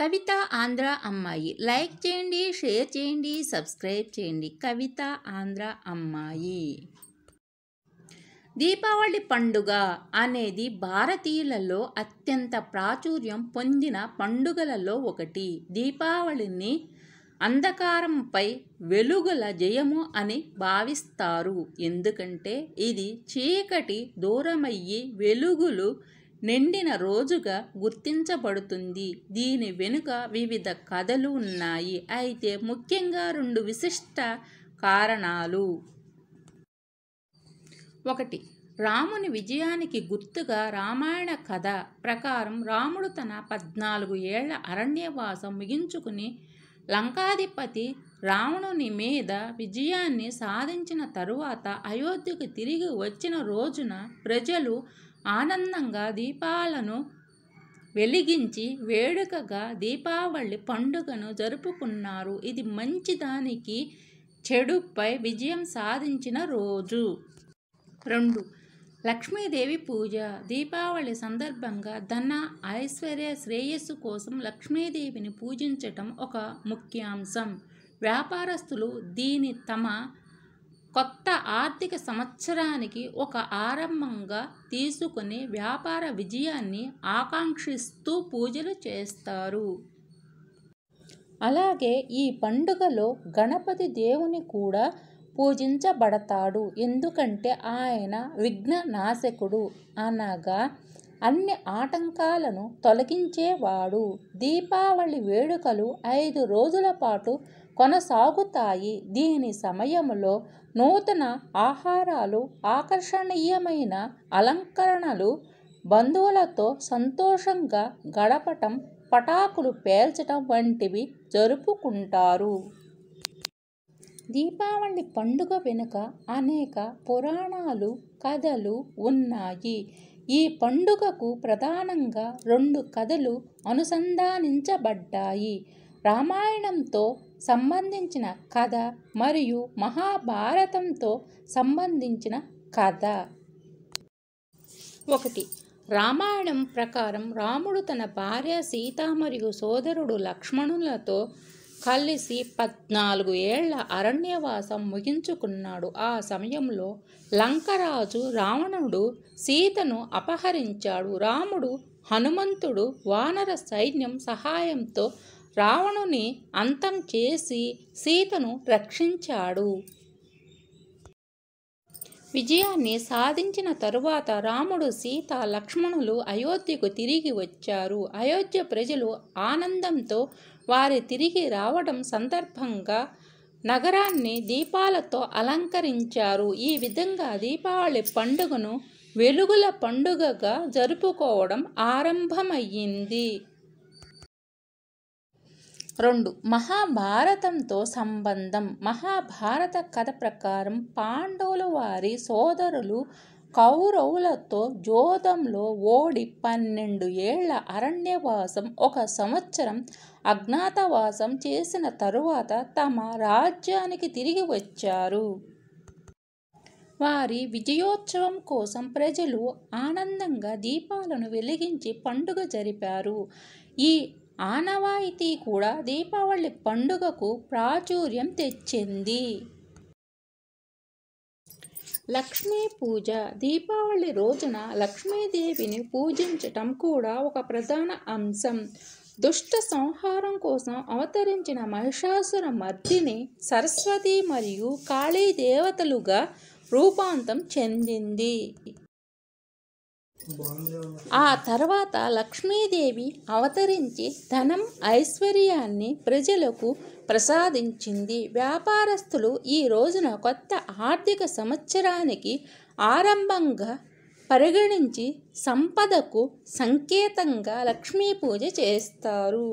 కవిత ఆంధ్ర అమ్మాయి లైక్ చేయండి షేర్ చేయండి సబ్స్క్రైబ్ చేయండి కవిత ఆంధ్ర అమ్మాయి దీపావళి పండుగ అనేది భారతీయులలో అత్యంత ప్రాచుర్యం పొందిన పండుగలలో ఒకటి దీపావళిని అంధకారంపై వెలుగుల జయము అని భావిస్తారు ఎందుకంటే ఇది చీకటి దూరమయ్యి వెలుగులు నిండిన రోజుగా గుర్తించబడుతుంది దీని వెనుక వివిధ కథలు ఉన్నాయి అయితే ముఖ్యంగా రెండు విశిష్ట కారణాలు ఒకటి రాముని విజయానికి గుర్తుగా రామాయణ కథ ప్రకారం రాముడు తన పద్నాలుగు ఏళ్ల అరణ్యవాసం ముగించుకుని లంకాధిపతి రావణుని మీద విజయాన్ని సాధించిన తరువాత అయోధ్యకు తిరిగి వచ్చిన రోజున ప్రజలు ఆనందంగా దీపాలను వెలిగించి వేడుకగా దీపావళి పండుగను జరుపుకున్నారు ఇది మంచిదానికి చెడుపై విజయం సాధించిన రోజు రెండు లక్ష్మీదేవి పూజ దీపావళి సందర్భంగా ధన ఐశ్వర్య శ్రేయస్సు కోసం లక్ష్మీదేవిని పూజించటం ఒక ముఖ్యాంశం వ్యాపారస్తులు దీని తమ కొత్త ఆర్థిక సంవత్సరానికి ఒక ఆరంభంగా తీసుకునే వ్యాపార విజయాన్ని ఆకాంక్షిస్తూ పూజలు చేస్తారు అలాగే ఈ పండుగలో గణపతి దేవుని కూడా పూజించబడతాడు ఎందుకంటే ఆయన విఘ్న నాశకుడు అనగా అన్ని ఆటంకాలను తొలగించేవాడు దీపావళి వేడుకలు ఐదు రోజుల పాటు కొనసాగుతాయి దీని సమయంలో నూతన ఆహారాలు ఆకర్షణీయమైన అలంకరణలు బంధువులతో సంతోషంగా గడపటం పటాకులు పేల్చటం వంటివి జరుపుకుంటారు దీపావళి పండుగ వెనుక అనేక పురాణాలు కథలు ఉన్నాయి ఈ పండుగకు ప్రధానంగా రెండు కథలు అనుసంధానించబడ్డాయి రామాయణంతో సంబంధించిన కథ మరియు మహాభారతంతో సంబంధించిన కథ ఒకటి రామాయణం ప్రకారం రాముడు తన భార్య సీత మరియు సోదరుడు లక్ష్మణులతో కలిసి పద్నాలుగు ఏళ్ల అరణ్యవాసం ముగించుకున్నాడు ఆ సమయంలో లంకరాజు రావణుడు సీతను అపహరించాడు రాముడు హనుమంతుడు వానర సైన్యం సహాయంతో రావణుని అంతం చేసి సీతను రక్షించాడు విజయాన్ని సాధించిన తరువాత రాముడు సీత లక్ష్మణులు అయోధ్యకు తిరిగి వచ్చారు అయోధ్య ప్రజలు ఆనందంతో వారి తిరిగి రావడం సందర్భంగా నగరాన్ని దీపాలతో అలంకరించారు ఈ విధంగా దీపావళి పండుగను వెలుగుల పండుగగా జరుపుకోవడం ఆరంభమయ్యింది రెండు మహాభారతంతో సంబంధం మహాభారత కథ ప్రకారం పాండవుల వారి సోదరులు కౌరవులతో జోదంలో ఓడి పన్నెండు ఏళ్ల అరణ్యవాసం ఒక సంవత్సరం అజ్ఞాతవాసం చేసిన తరువాత తమ రాజ్యానికి తిరిగి వచ్చారు వారి విజయోత్సవం కోసం ప్రజలు ఆనందంగా దీపాలను వెలిగించి పండుగ జరిపారు ఈ ఆనవాయితీ కూడా దీపావళి పండుగకు ప్రాచుర్యం తెచ్చింది లక్ష్మీ పూజ దీపావళి రోజున లక్ష్మీదేవిని పూజించటం కూడా ఒక ప్రధాన అంశం దుష్ట సంహారం కోసం అవతరించిన మహిషాసుర మర్దిని సరస్వతి మరియు కాళీ దేవతలుగా రూపాంతం చెందింది ఆ తర్వాత లక్ష్మీదేవి అవతరించి ధనం ఐశ్వర్యాన్ని ప్రజలకు ప్రసాదించింది వ్యాపారస్తులు ఈ రోజున కొత్త ఆర్థిక సంవత్సరానికి ఆరంభంగా పరిగణించి సంపదకు సంకేతంగా లక్ష్మీ పూజ చేస్తారు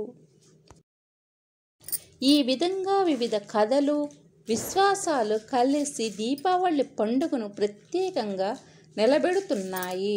ఈ విధంగా వివిధ కథలు విశ్వాసాలు కలిసి దీపావళి పండుగను ప్రత్యేకంగా నిలబెడుతున్నాయి